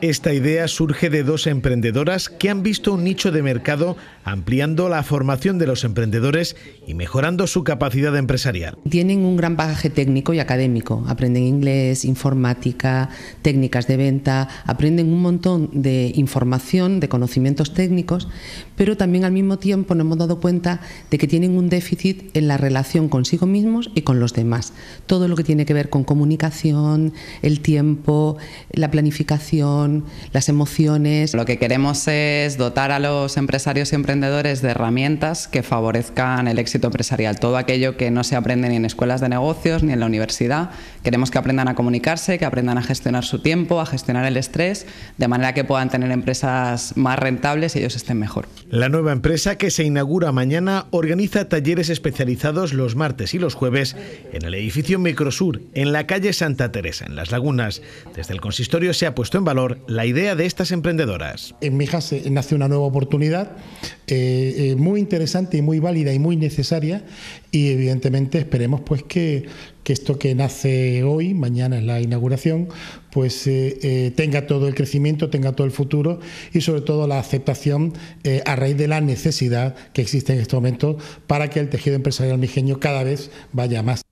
Esta idea surge de dos emprendedoras que han visto un nicho de mercado ampliando la formación de los emprendedores y mejorando su capacidad empresarial. Tienen un gran bagaje técnico y académico, aprenden inglés, informática, técnicas de venta, aprenden un montón de información, de conocimientos técnicos, pero también al mismo tiempo nos hemos dado cuenta de que tienen un déficit en la relación consigo mismos y con los demás. Todo lo que tiene que ver con comunicación, el tiempo, la planificación, las emociones. Lo que queremos es dotar a los empresarios y emprendedores de herramientas que favorezcan el éxito empresarial. Todo aquello que no se aprende ni en escuelas de negocios ni en la universidad. Queremos que aprendan a comunicarse, que aprendan a gestionar su tiempo, a gestionar el estrés, de manera que puedan tener empresas más rentables y ellos estén mejor. La nueva empresa que se inaugura mañana organiza talleres especializados los martes y los jueves en el edificio Microsur, en la calle Santa Teresa, en Las Lagunas. Desde el consistorio se ha puesto en valor la idea de estas emprendedoras. En Mijas nace una nueva oportunidad eh, eh, muy interesante y muy válida y muy necesaria y evidentemente esperemos pues que, esto que nace hoy, mañana es la inauguración, pues eh, tenga todo el crecimiento, tenga todo el futuro y sobre todo la aceptación a raíz de la necesidad que existe en este momento para que el tejido empresarial mijeño cada vez vaya más.